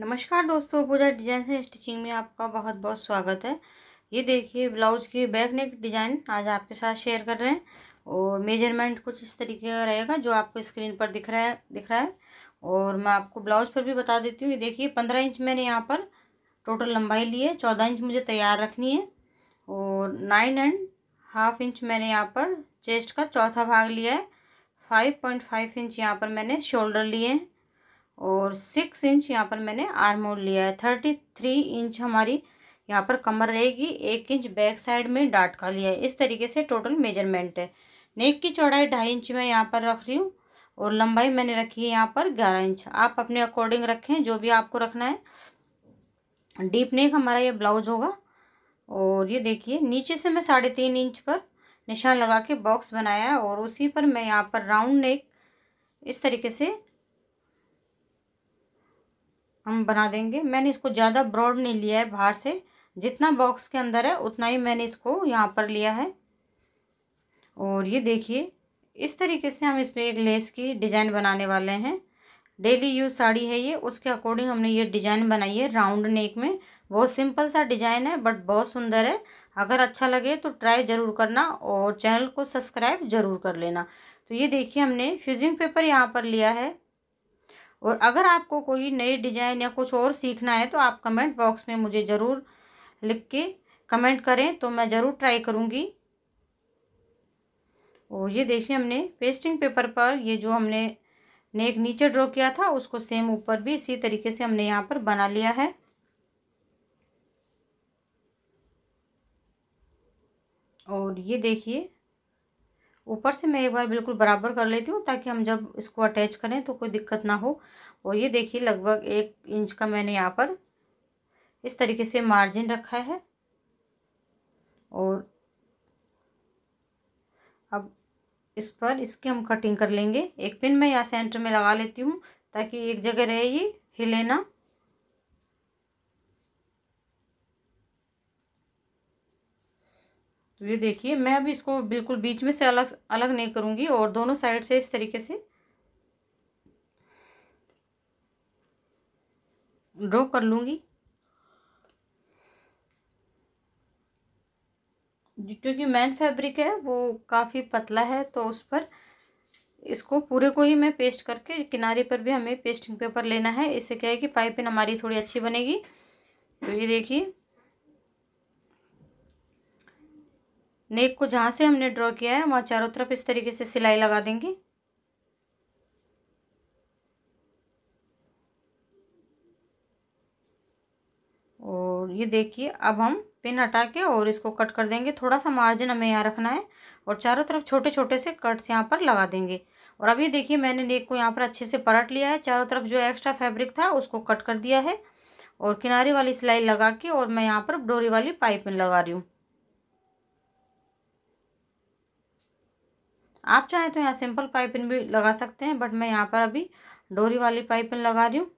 नमस्कार दोस्तों पूजा डिजाइन से स्टिचिंग में आपका बहुत बहुत स्वागत है ये देखिए ब्लाउज की बैक नेक डिजाइन आज आपके साथ शेयर कर रहे हैं और मेजरमेंट कुछ इस तरीके का रहेगा जो आपको स्क्रीन पर दिख रहा है दिख रहा है और मैं आपको ब्लाउज पर भी बता देती हूँ ये देखिए पंद्रह इंच मैंने यहाँ पर टोटल लंबाई ली है चौदह इंच मुझे तैयार रखनी है और नाइन एंड हाफ इंच मैंने यहाँ पर चेस्ट का चौथा भाग लिया है फाइव पॉइंट फाइव इंच यहाँ पर मैंने शोल्डर लिए हैं और सिक्स इंच यहाँ पर मैंने आर्म होल लिया है थर्टी थ्री इंच हमारी यहाँ पर कमर रहेगी एक इंच बैक साइड में डाट का लिया है इस तरीके से टोटल मेजरमेंट है नेक की चौड़ाई ढाई इंच मैं यहाँ पर रख रही हूँ और लंबाई मैंने रखी है यहाँ पर ग्यारह इंच आप अपने अकॉर्डिंग रखें जो भी आपको रखना है डीप नेक हमारा ये ब्लाउज होगा और ये देखिए नीचे से मैं साढ़े तीन इंच पर निशान लगा के बॉक्स बनाया है और उसी पर मैं यहाँ पर राउंड नेक इस तरीके से हम बना देंगे मैंने इसको ज़्यादा ब्रॉड नहीं लिया है बाहर से जितना बॉक्स के अंदर है उतना ही मैंने इसको यहाँ पर लिया है और ये देखिए इस तरीके से हम इस पर एक लेस की डिज़ाइन बनाने वाले हैं डेली यूज साड़ी है ये उसके अकॉर्डिंग हमने ये डिज़ाइन बनाई है राउंड नेक में बहुत सिंपल सा डिज़ाइन है बट बहुत सुंदर है अगर अच्छा लगे तो ट्राई ज़रूर करना और चैनल को सब्सक्राइब ज़रूर कर लेना तो ये देखिए हमने फ्यूजिंग पेपर यहाँ पर लिया है और अगर आपको कोई नई डिजाइन या कुछ और सीखना है तो आप कमेंट बॉक्स में मुझे ज़रूर लिख के कमेंट करें तो मैं ज़रूर ट्राई करूँगी और ये देखिए हमने पेस्टिंग पेपर पर ये जो हमने नेक नीचे ड्रॉ किया था उसको सेम ऊपर भी इसी तरीके से हमने यहाँ पर बना लिया है और ये देखिए ऊपर से मैं एक बार बिल्कुल बराबर कर लेती हूँ ताकि हम जब इसको अटैच करें तो कोई दिक्कत ना हो और ये देखिए लगभग एक इंच का मैंने यहाँ पर इस तरीके से मार्जिन रखा है और अब इस पर इसकी हम कटिंग कर लेंगे एक पिन मैं यहाँ सेंटर में लगा लेती हूँ ताकि एक जगह रहे ही हिले ना तो ये देखिए मैं अभी इसको बिल्कुल बीच में से अलग अलग नहीं करूँगी और दोनों साइड से इस तरीके से ड्रॉ कर लूँगी क्योंकि मैन फैब्रिक है वो काफ़ी पतला है तो उस पर इसको पूरे को ही मैं पेस्ट करके किनारे पर भी हमें पेस्टिंग पेपर लेना है इससे क्या है कि पाइपिंग हमारी थोड़ी अच्छी बनेगी तो ये देखिए नेक को जहाँ से हमने ड्रॉ किया है वहाँ चारों तरफ इस तरीके से सिलाई लगा देंगे और ये देखिए अब हम पिन हटा के और इसको कट कर देंगे थोड़ा सा मार्जिन हमें यहाँ रखना है और चारों तरफ छोटे छोटे से कट्स यहाँ पर लगा देंगे और अभी देखिए मैंने नेक को यहाँ पर अच्छे से पलट लिया है चारों तरफ जो एक्स्ट्रा फैब्रिक था उसको कट कर दिया है और किनारे वाली सिलाई लगा के और मैं यहाँ पर डोरी वाली पाइपिंग लगा रही हूँ आप चाहें तो यहाँ सिंपल पाइपिंग भी लगा सकते हैं बट मैं यहाँ पर अभी डोरी वाली पाइपिंग लगा रही हूँ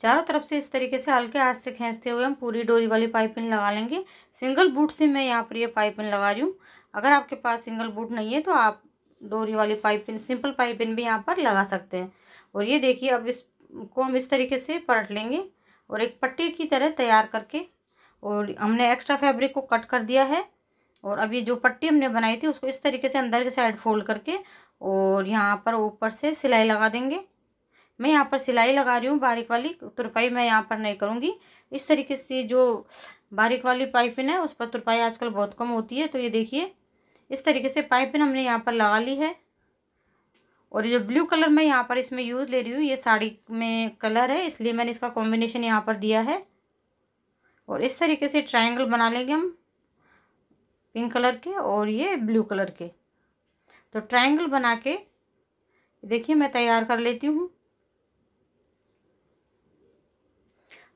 चारों तरफ से इस तरीके से हल्के हाथ से खींचते हुए हम पूरी डोरी वाली पाइपिंग लगा लेंगे सिंगल बूट से मैं यहाँ पर ये पाइपिंग लगा रही हूँ अगर आपके पास सिंगल बूट नहीं है तो आप डोरी वाली पाइपिंग सिंपल पाइपिंग भी यहाँ पर लगा सकते हैं और ये देखिए अब इसको हम इस तरीके से पलट लेंगे और एक पट्टी की तरह तैयार करके और हमने एक्स्ट्रा फैब्रिक को कट कर दिया है और अब ये जो पट्टी हमने बनाई थी उसको इस तरीके से अंदर की साइड फोल्ड करके और यहाँ पर ऊपर से सिलाई लगा देंगे मैं यहाँ पर सिलाई लगा रही हूँ बारीक वाली तुरपाई मैं यहाँ पर नहीं करूँगी इस तरीके से जो बारीक वाली पाइपिन है उस पर तुरपाई आजकल बहुत कम होती है तो ये देखिए इस तरीके से पाइपिन हमने यहाँ पर लगा ली है और ये जो ब्लू कलर मैं यहाँ पर इसमें यूज़ ले रही हूँ ये साड़ी में कलर है इसलिए मैंने इसका कॉम्बिनेशन यहाँ पर दिया है और इस तरीके से ट्रायंगल बना लेंगे हम पिंक कलर के और ये ब्लू कलर के तो ट्रायंगल बना के देखिए मैं तैयार कर लेती हूँ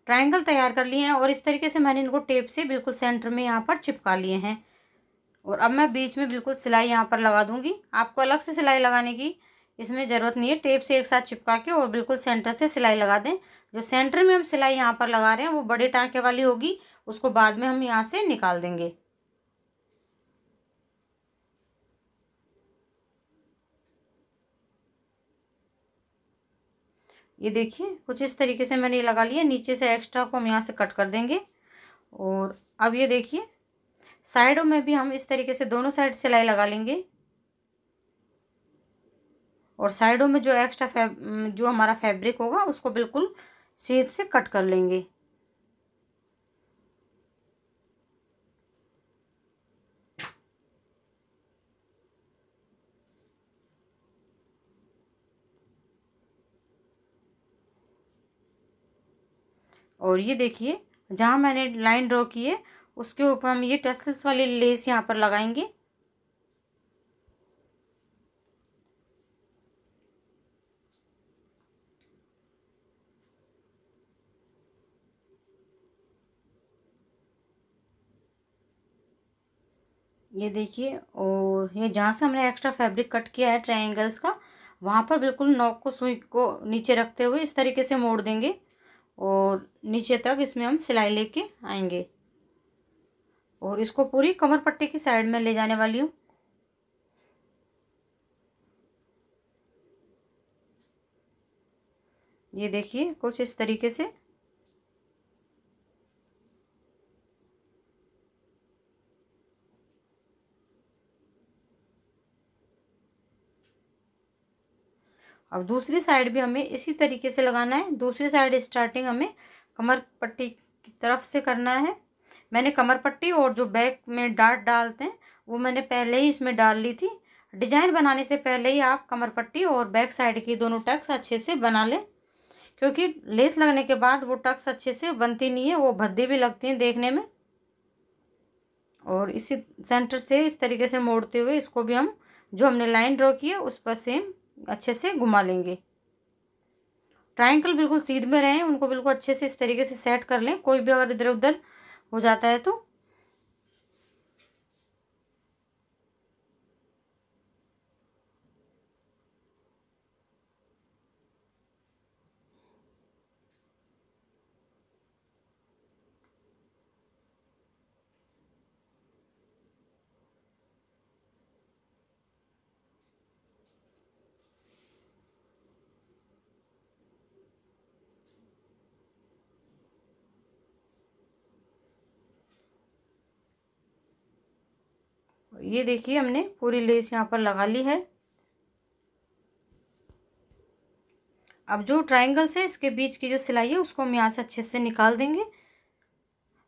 ट्रायंगल तैयार कर लिए हैं और इस तरीके से मैंने इनको टेप से बिल्कुल सेंटर में यहाँ पर चिपका लिए हैं और अब मैं बीच में बिल्कुल सिलाई यहाँ पर लगा दूंगी आपको अलग से सिलाई लगाने की इसमें ज़रूरत नहीं है टेप से एक साथ चिपका के और बिल्कुल सेंटर से सिलाई लगा दें जो सेंटर में हम सिलाई यहाँ पर लगा रहे हैं वो बड़े टाँके वाली होगी उसको बाद में हम यहाँ से निकाल देंगे ये देखिए कुछ इस तरीके से मैंने ये लगा लिया नीचे से एक्स्ट्रा को हम यहाँ से कट कर देंगे और अब ये देखिए साइडों में भी हम इस तरीके से दोनों साइड सिलाई लगा लेंगे और साइडों में जो एक्स्ट्रा फैब जो हमारा फैब्रिक होगा उसको बिल्कुल सीध से कट कर लेंगे और ये देखिए जहाँ मैंने लाइन ड्रॉ की है उसके ऊपर हम ये टेस्ल्स वाली लेस यहाँ पर लगाएंगे ये देखिए और ये जहाँ से हमने एक्स्ट्रा फैब्रिक कट किया है ट्रायंगल्स का वहाँ पर बिल्कुल नॉक को सुई को नीचे रखते हुए इस तरीके से मोड़ देंगे और नीचे तक इसमें हम सिलाई लेके आएंगे और इसको पूरी कमर पट्टी की साइड में ले जाने वाली हूँ ये देखिए कुछ इस तरीके से अब दूसरी साइड भी हमें इसी तरीके से लगाना है दूसरी साइड स्टार्टिंग हमें कमर पट्टी की तरफ से करना है मैंने कमर पट्टी और जो बैक में डाट डालते हैं वो मैंने पहले ही इसमें डाल ली थी डिजाइन बनाने से पहले ही आप कमर पट्टी और बैक साइड की दोनों टक्स अच्छे से बना लें क्योंकि लेस लगने के बाद वो टक्स अच्छे से बनती नहीं है वो भद्दी भी लगती हैं देखने में और इसी सेंटर से इस तरीके से मोड़ते हुए इसको भी हम जो हमने लाइन ड्रॉ की है उस पर सेम अच्छे से घुमा लेंगे ट्राइंगल बिल्कुल सीध में रहें उनको बिल्कुल अच्छे से इस तरीके से सेट कर लें कोई भी अगर इधर उधर हो जाता है तो ये देखिए हमने पूरी लेस यहाँ पर लगा ली है अब जो ट्रायंगल से इसके बीच की जो सिलाई है उसको हम यहाँ से अच्छे से निकाल देंगे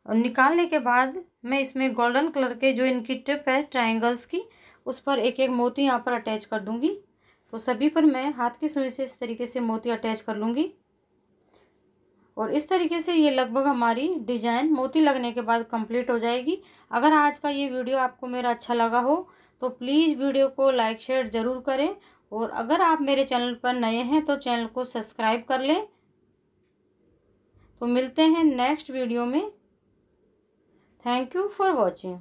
और निकालने के बाद मैं इसमें गोल्डन कलर के जो इनकी टिप है ट्राइंगल्स की उस पर एक एक मोती यहाँ पर अटैच कर दूंगी तो सभी पर मैं हाथ की सुई से इस तरीके से मोती अटैच कर लूँगी और इस तरीके से ये लगभग हमारी डिजाइन मोती लगने के बाद कंप्लीट हो जाएगी अगर आज का ये वीडियो आपको मेरा अच्छा लगा हो तो प्लीज़ वीडियो को लाइक शेयर ज़रूर करें और अगर आप मेरे चैनल पर नए हैं तो चैनल को सब्सक्राइब कर लें तो मिलते हैं नेक्स्ट वीडियो में थैंक यू फॉर वॉचिंग